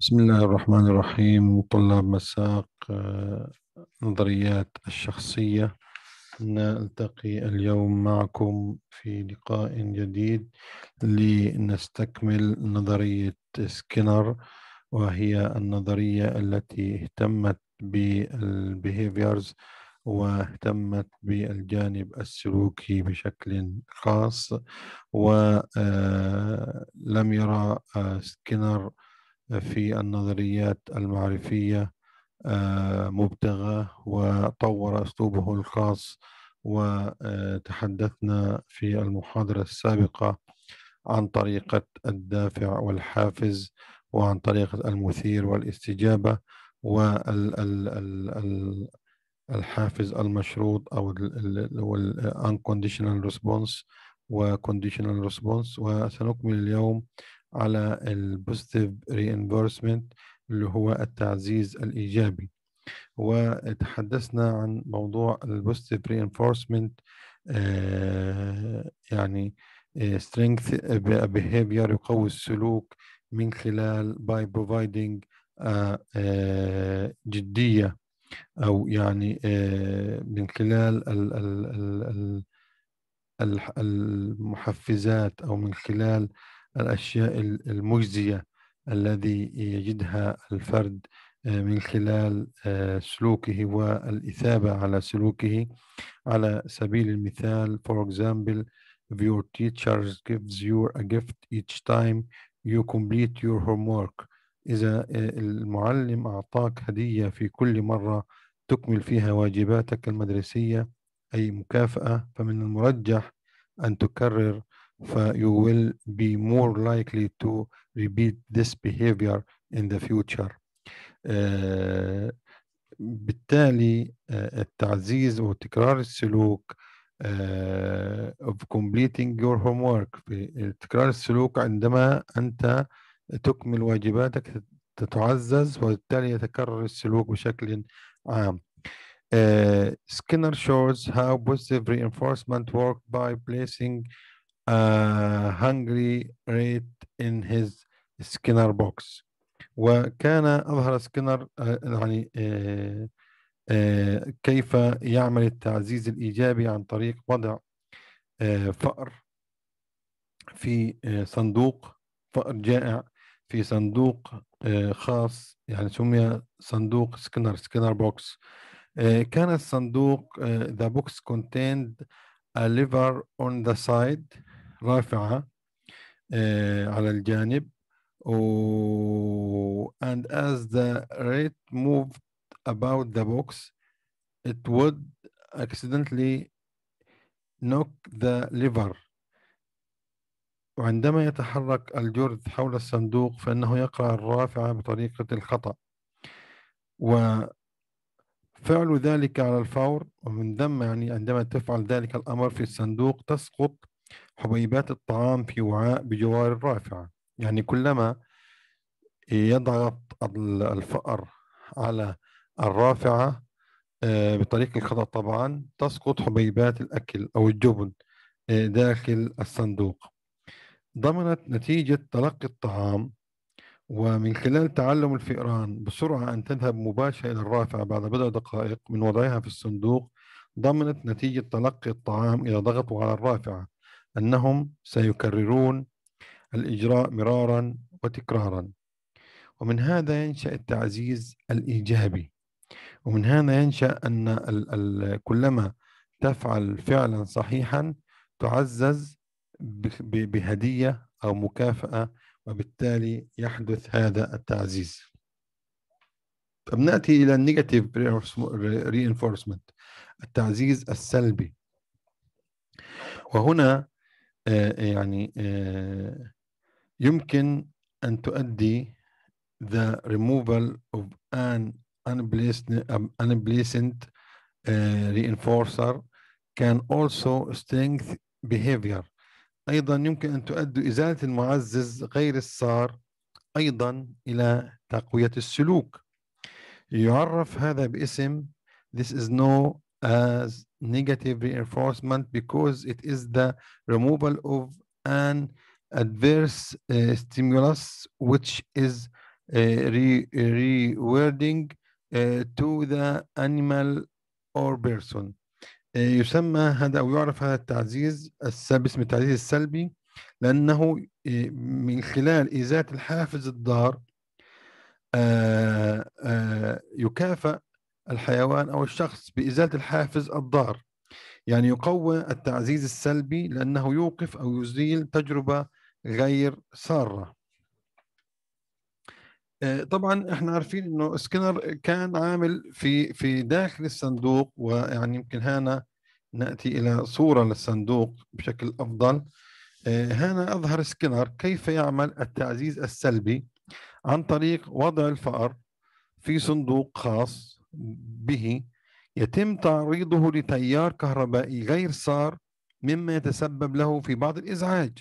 بسم الله الرحمن الرحيم طلاب مساق آه، نظريات الشخصية نلتقي اليوم معكم في لقاء جديد لنستكمل نظرية سكينر وهي النظرية التي اهتمت بالبيهيفيرز واهتمت بالجانب السلوكي بشكل خاص ولم آه، يرى آه، سكينر في النظريات المعرفية آه، مبتغى وطور أسلوبه الخاص وتحدثنا في المحاضرة السابقة عن طريقة الدافع والحافز وعن طريقة المثير والاستجابة والحافز المشروط أو unconditional response و conditional response وسنكمل اليوم على البوزيتيف reinforcement اللي هو التعزيز الإيجابي وتحدثنا عن موضوع البوزيتيف reinforcement آه، يعني آه، strength آه، behavior يقوي السلوك من خلال by providing جدية أو يعني من خلال المحفزات أو من خلال الأشياء المجزية الذي يجدها الفرد آه، من خلال آه، سلوكه والإثابة على سلوكه على سبيل المثال for example if your teacher gives you a gift each time you complete your homework إذا آه، المعلم أعطاك هدية في كل مرة تكمل فيها واجباتك المدرسية أي مكافأة فمن المرجح أن تكرر you will be more likely to repeat this behavior in the future uh, بالتالي uh, التعزيز وتكرار السلوك uh, of completing your homework تكرار السلوك عندما أنت تكمل واجباتك تتعزز وبالتالي يتكرر السلوك بشكل عام Skinner shows how positive reinforcement works by placing a hungry rat in his skinner box وكان أظهر سكينر آه، يعني آه، آه، كيف يعمل التعزيز الإيجابي عن طريق وضع فأر في صندوق فأر جائع في صندوق خاص يعني سمي صندوق سكينر سكينر بوكس كان الصندوق the box contained a lever on the side رافعه آه، على الجانب و and as the rate moved about the box it would accidentally knock the liver وعندما يتحرك الجرد حول الصندوق فإنه يقرأ الرافعة بطريقة الخطأ وفعل ذلك على الفور ومن ثم يعني عندما تفعل ذلك الأمر في الصندوق تسقط حبيبات الطعام في وعاء بجوار الرافعة يعني كلما يضغط الفأر على الرافعة آه، بطريق الخطأ طبعا تسقط حبيبات الأكل أو الجبن آه، داخل الصندوق ضمنت نتيجة تلقي الطعام ومن خلال تعلم الفئران بسرعة أن تذهب مباشرة إلى الرافعة بعد بضع دقائق من وضعها في الصندوق ضمنت نتيجة تلقي الطعام إذا ضغطوا على الرافعة أنهم سيكررون الإجراء مرارا وتكرارا ومن هذا ينشأ التعزيز الإيجابي ومن هذا ينشأ أن ال ال كلما تفعل فعلا صحيحا تعزز بهدية أو مكافأة وبالتالي يحدث هذا التعزيز فبنأتي إلى النيجاتيف reinforcement التعزيز السلبي وهنا آه، يعني آه، يمكن أن تؤدي the removal of an unpleasant um, آه، reinforcer can also strength behavior أيضا يمكن أن تؤدي إزالة المعزز غير السار أيضا إلى تقوية السلوك يعرف هذا باسم this is no as negative reinforcement because it is the removal of an adverse uh, stimulus which is uh, re rewarding uh, to the animal or person uh, يسمى هذا او يعرف هذا التعزيز السلبي التعزيز السلبي لانه من خلال ازاله الحافز الضار يكافئ الحيوان أو الشخص بإزالة الحافز الضار يعني يقوي التعزيز السلبي لأنه يوقف أو يزيل تجربة غير سارة آه، طبعا احنا عارفين انه سكينر كان عامل في في داخل الصندوق ويعني يمكن هنا ناتي الى صوره للصندوق بشكل افضل آه، هنا اظهر سكينر كيف يعمل التعزيز السلبي عن طريق وضع الفأر في صندوق خاص به يتم تعريضه لتيار كهربائي غير سار مما يتسبب له في بعض الإزعاج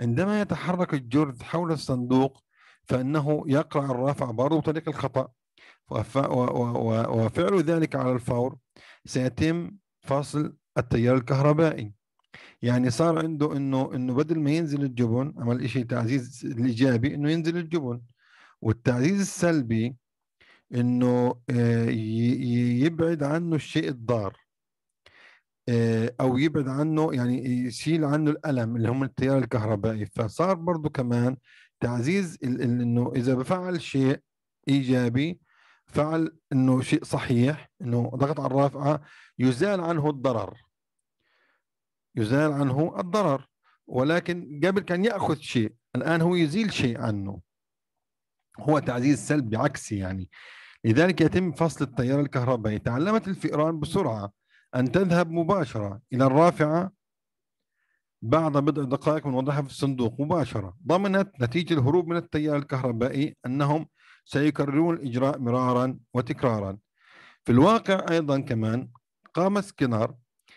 عندما يتحرك الجرذ حول الصندوق فإنه يقرع الرافع برضو بطريق الخطأ وفعل ذلك على الفور سيتم فصل التيار الكهربائي يعني صار عنده انه انه بدل ما ينزل الجبن عمل شيء تعزيز الايجابي انه ينزل الجبن والتعزيز السلبي انه آه، يبعد عنه الشيء الضار آه، او يبعد عنه يعني يشيل عنه الالم اللي هم التيار الكهربائي فصار برضو كمان تعزيز انه اذا بفعل شيء ايجابي فعل انه شيء صحيح انه ضغط على الرافعه يزال عنه الضرر يزال عنه الضرر ولكن قبل كان ياخذ شيء الان هو يزيل شيء عنه هو تعزيز سلبي عكسي يعني لذلك يتم فصل التيار الكهربائي تعلمت الفئران بسرعة أن تذهب مباشرة إلى الرافعة بعد بضع دقائق من وضعها في الصندوق مباشرة ضمنت نتيجة الهروب من التيار الكهربائي أنهم سيكررون الإجراء مرارا وتكرارا في الواقع أيضا كمان قام سكينر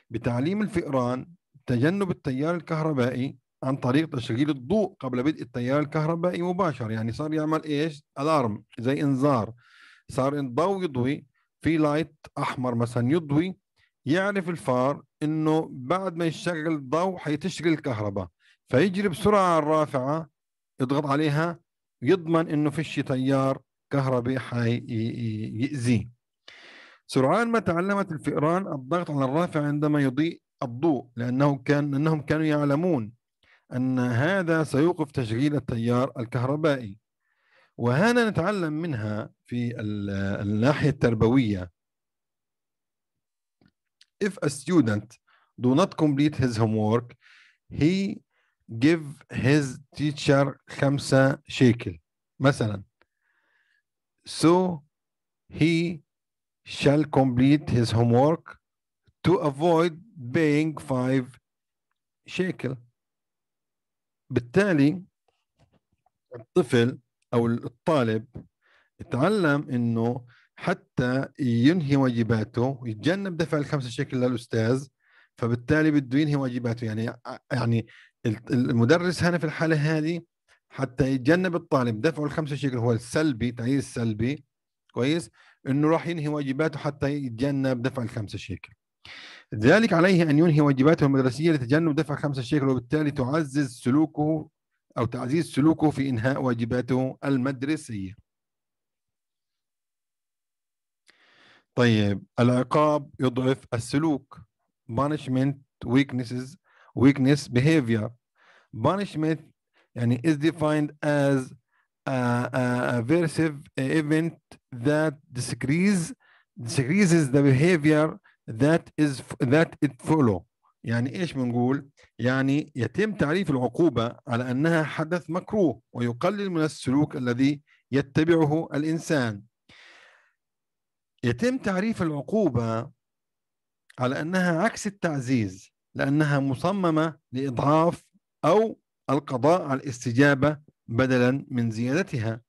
بتعليم الفئران تجنب التيار الكهربائي عن طريق تشغيل الضوء قبل بدء التيار الكهربائي مباشر يعني صار يعمل ايش الارم زي انذار صار الضوء يضوي في لايت احمر مثلا يضوي يعرف الفار انه بعد ما يشغل الضوء حيتشغل الكهرباء فيجري بسرعه على الرافعه يضغط عليها يضمن انه فيش تيار كهربي حيأذيه سرعان ما تعلمت الفئران الضغط على الرافعة عندما يضيء الضوء لأنه كان أنهم كانوا يعلمون أن هذا سيوقف تشغيل التيار الكهربائي وهنا نتعلم منها في الناحية التربوية if a student do not complete his homework he give his teacher خمسة شيكل مثلا so he shall complete his homework to avoid paying five shekel بالتالي الطفل أو الطالب تعلم انه حتى ينهي واجباته يتجنب دفع الخمسه شيكل للاستاذ فبالتالي بده ينهي واجباته يعني يعني المدرس هنا في الحاله هذه حتى يتجنب الطالب دفعه الخمسه شيكل هو السلبي تعيين السلبي كويس انه راح ينهي واجباته حتى يتجنب دفع الخمسه شيكل ذلك عليه ان ينهي واجباته المدرسيه لتجنب دفع خمسه شيكل وبالتالي تعزز سلوكه او تعزيز سلوكه في انهاء واجباته المدرسيه طيب العقاب يضعف السلوك punishment weaknesses weakness behavior punishment يعني is defined as a, a aversive event that decreases decreases the behavior that is that it follow يعني ايش بنقول؟ يعني يتم تعريف العقوبه على انها حدث مكروه ويقلل من السلوك الذي يتبعه الانسان يتم تعريف العقوبة على أنها عكس التعزيز لأنها مصممة لإضعاف أو القضاء على الاستجابة بدلا من زيادتها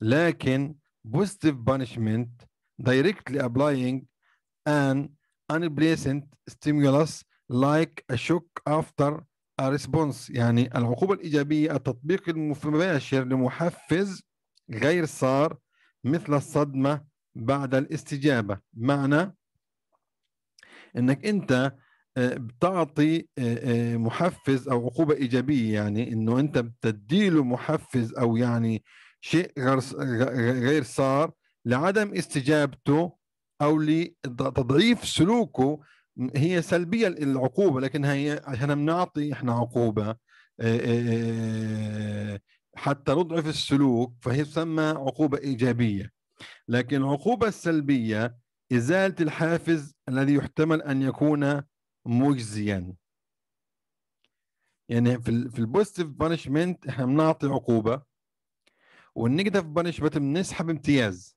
لكن positive punishment directly applying an unpleasant stimulus like a shock after a response يعني العقوبة الإيجابية التطبيق المباشر لمحفز غير صار مثل الصدمة بعد الاستجابه بمعنى انك انت آه، بتعطي آه، آه، محفز او عقوبه ايجابيه يعني انه انت بتدي له محفز او يعني شيء غير صار لعدم استجابته او لتضعيف سلوكه هي سلبيه العقوبه لكن هي عشان بنعطي احنا عقوبه حتى نضعف السلوك فهي تسمى عقوبه ايجابيه لكن العقوبة السلبية إزالة الحافز الذي يحتمل أن يكون مجزيا يعني في في البوزيتيف بانشمنت احنا بنعطي عقوبه والنيجاتيف بانشمنت بنسحب امتياز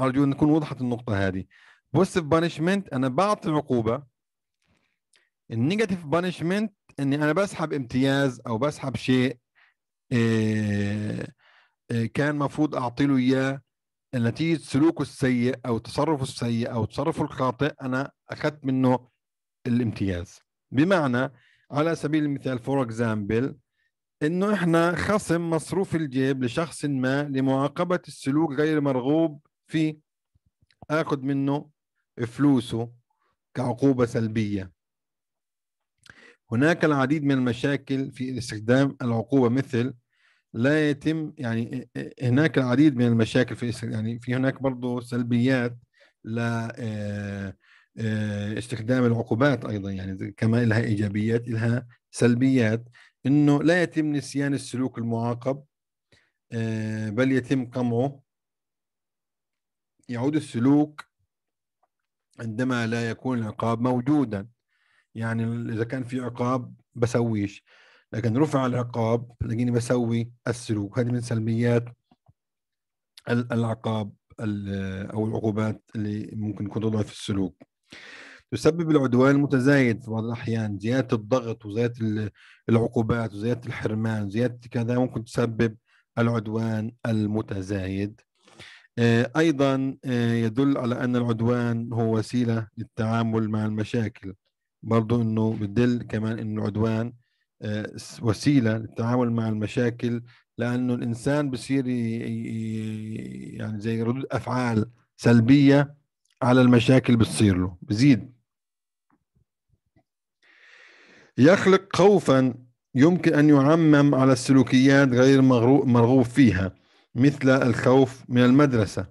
ارجو ان تكون وضحت النقطه هذه بوزيتيف بانشمنت انا بعطي عقوبه النيجاتيف بانشمنت اني انا بسحب امتياز او بسحب شيء إيه آه، كان مفروض أعطي له إياه نتيجة سلوكه السيء أو تصرفه السيء أو تصرفه الخاطئ أنا أخذت منه الامتياز بمعنى على سبيل المثال فور اكزامبل انه احنا خصم مصروف الجيب لشخص ما لمعاقبه السلوك غير مرغوب فيه اخذ منه فلوسه كعقوبه سلبيه هناك العديد من المشاكل في استخدام العقوبه مثل لا يتم يعني هناك العديد من المشاكل في يعني في هناك برضه سلبيات ل آه، آه، استخدام العقوبات ايضا يعني كما لها ايجابيات لها سلبيات انه لا يتم نسيان السلوك المعاقب آه، بل يتم قمعه يعود السلوك عندما لا يكون العقاب موجودا يعني اذا كان في عقاب بسويش لكن رفع العقاب تلاقيني بسوي السلوك هذه من سلبيات العقاب او العقوبات اللي ممكن يكون تضعف في السلوك تسبب العدوان المتزايد في بعض الاحيان زياده الضغط وزياده العقوبات وزياده الحرمان وزياده كذا ممكن تسبب العدوان المتزايد آه، ايضا آه، يدل على ان العدوان هو وسيله للتعامل مع المشاكل برضو انه بدل كمان انه العدوان وسيله للتعامل مع المشاكل لانه الانسان بصير يعني زي ردود افعال سلبيه على المشاكل بتصير له بزيد يخلق خوفا يمكن ان يعمم على السلوكيات غير مرغوب فيها مثل الخوف من المدرسه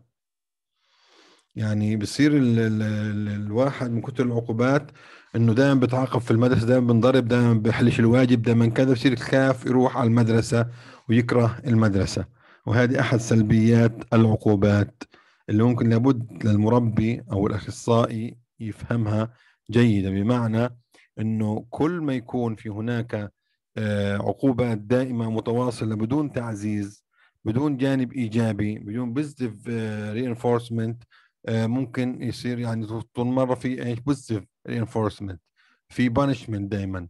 يعني بصير الواحد من كثر العقوبات انه دائما بتعاقب في المدرسه دائما بنضرب دائما بحلش الواجب دائما كذا بصير يخاف يروح على المدرسه ويكره المدرسه وهذه احد سلبيات العقوبات اللي ممكن لابد للمربي او الاخصائي يفهمها جيدا بمعنى انه كل ما يكون في هناك آه، عقوبات دائمه متواصله بدون تعزيز بدون جانب ايجابي بدون بزف رينفورسمنت آه، آه، ممكن يصير يعني طول مره في ايش بوزيتيف انفورسمنت في بانشمنت دائما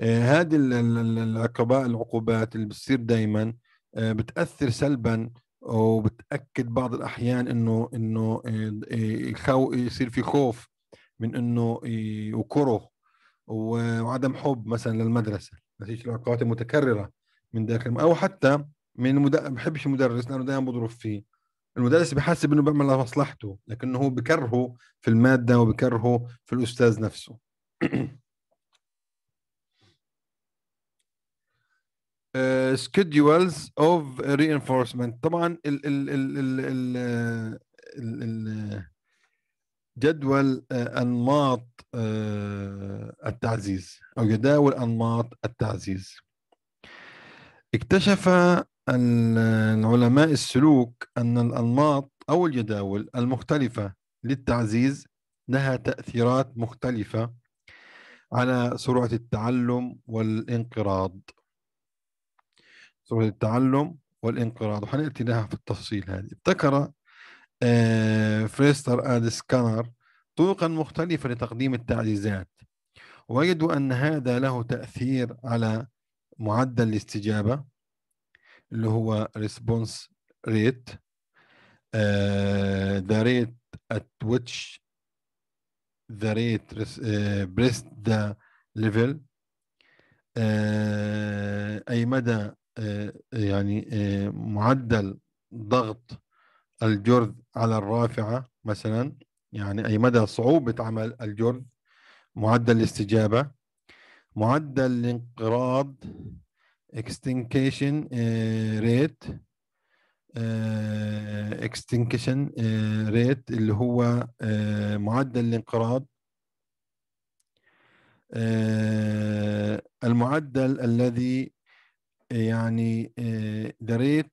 آه، هذه العقباء العقوبات اللي بتصير دائما آه، بتاثر سلبا وبتاكد بعض الاحيان انه انه يصير في خوف من انه وكره وعدم حب مثلا للمدرسه نتيجه العقوبات المتكرره من داخل او حتى من المد... بحبش المدرس لانه دائما بضرب فيه المدرس بيحسب انه بيعمل لمصلحته لكنه هو بكرهه في الماده وبكرهه في الاستاذ نفسه سكيدولز اوف آه، reinforcement طبعا ال ال ال ال ال ال جدول آه، انماط آه، التعزيز او جداول انماط التعزيز اكتشف العلماء السلوك أن الأنماط أو الجداول المختلفة للتعزيز لها تأثيرات مختلفة على سرعة التعلم والانقراض سرعة التعلم والانقراض وحنأتي لها في التفصيل هذه ابتكر آه، فريستر آد سكانر طرقا مختلفة لتقديم التعزيزات وجدوا أن هذا له تأثير على معدل الاستجابة اللي هو ريسبونس ريت ذا ريت ات which ذا ريت بريست ذا ليفل اي مدى آه، يعني آه، معدل ضغط الجرذ على الرافعه مثلا يعني اي مدى صعوبه عمل الجرذ معدل الاستجابه معدل الانقراض extinction rate extinction rate اللي هو معدل الانقراض المعدل الذي يعني the rate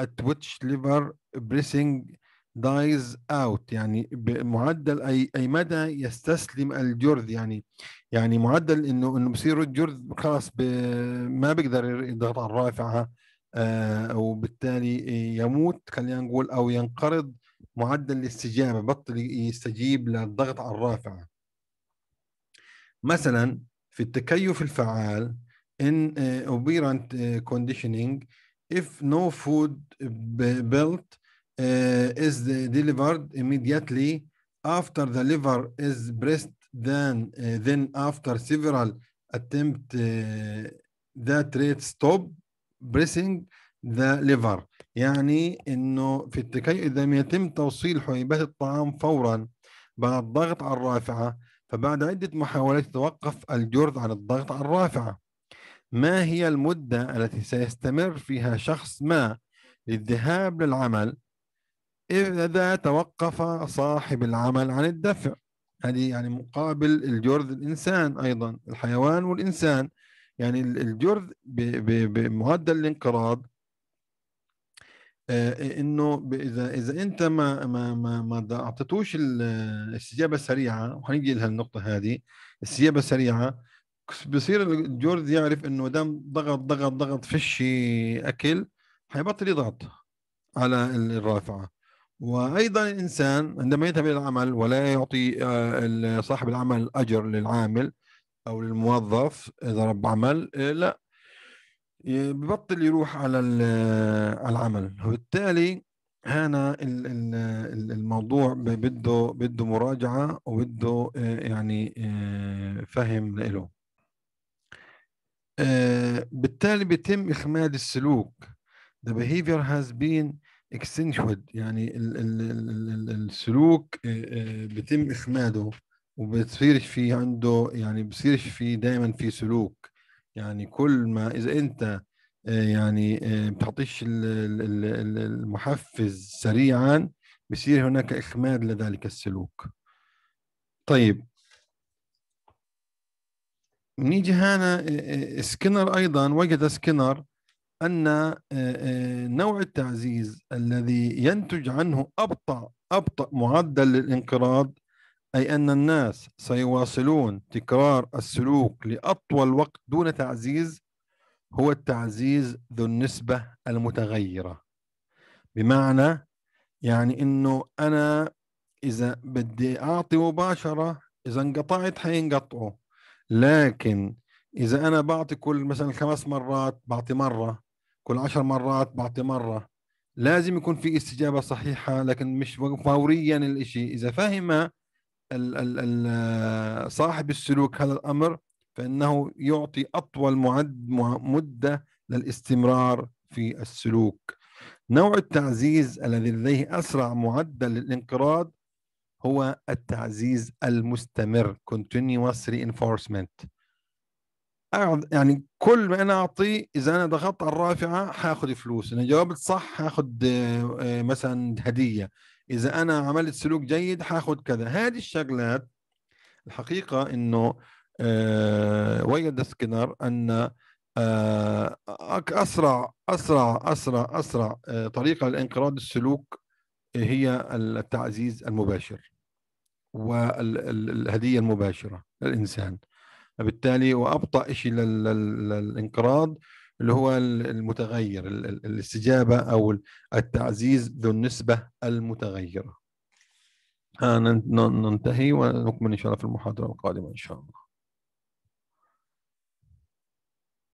at which liver pressing دايز اوت يعني بمعدل اي اي مدى يستسلم الجرذ يعني يعني معدل انه انه بصير الجرذ خلاص ما بيقدر يضغط على الرافعه آه، وبالتالي يموت خلينا نقول او ينقرض معدل الاستجابه بطل يستجيب للضغط على الرافعه مثلا في التكيف الفعال in uh, obedient اف conditioning if no food built آه، is delivered immediately after the liver is breast then آه، then after several attempt آه، that rate stop pressing the liver يعني انه في اذا لم يتم توصيل حبيبات الطعام فورا بعد الضغط على الرافعه فبعد عده محاولات يتوقف الجرذ عن الضغط على الرافعه ما هي المده التي سيستمر فيها شخص ما للذهاب للعمل إذا توقف صاحب العمل عن الدفع هذه يعني مقابل الجرذ الإنسان أيضا الحيوان والإنسان يعني الجرذ بمعدل الانقراض آه، انه اذا اذا انت ما ما ما ما اعطيتوش الاستجابه السريعه وهنيجي لهالنقطه هذه استجابه سريعه بصير الجرذ يعرف انه دام ضغط ضغط ضغط فيش اكل حيبطل يضغط على الرافعه وايضا الانسان عندما يذهب الى العمل ولا يعطي آه، صاحب العمل الاجر للعامل او للموظف اذا رب عمل آه، لا ببطل يروح على آه، العمل وبالتالي هنا الموضوع بده بده مراجعه وبده يعني فهم له بالتالي بيتم اخماد السلوك The behavior has been اكستنشود يعني الـ الـ الـ السلوك آه، آه، بيتم اخماده وبتصيرش في عنده يعني بصيرش في دائما في سلوك يعني كل ما اذا انت آه، يعني بتعطيش المحفز سريعا بصير هناك اخماد لذلك السلوك طيب نيجي هنا سكينر ايضا وجد سكينر ان آه، آه، نوع التعزيز الذي ينتج عنه ابطا ابطا معدل للانقراض اي ان الناس سيواصلون تكرار السلوك لاطول وقت دون تعزيز هو التعزيز ذو النسبه المتغيره بمعنى يعني انه انا اذا بدي اعطي مباشره اذا انقطعت حينقطعوا لكن اذا انا بعطي كل مثلا خمس مرات بعطي مره كل عشر مرات بعطي مرة لازم يكون في استجابة صحيحة لكن مش فوريا الإشي إذا فهم صاحب السلوك هذا الأمر فإنه يعطي أطول معد مدة للاستمرار في السلوك نوع التعزيز الذي لديه أسرع معدل للانقراض هو التعزيز المستمر continuous reinforcement يعني كل ما انا اعطيه اذا انا ضغطت على الرافعه حاخذ فلوس انا جاوبت صح حاخذ آه، مثلا هديه اذا انا عملت سلوك جيد حاخذ كذا هذه الشغلات الحقيقه انه آه، وجد سكينر ان آه، اسرع اسرع اسرع اسرع طريقه لانقراض السلوك هي التعزيز المباشر والهديه المباشره للانسان فبالتالي وابطا شيء للانقراض اللي هو المتغير الاستجابه او التعزيز ذو النسبه المتغيره آه، ننتهي ونكمل ان شاء الله في المحاضره القادمه ان شاء الله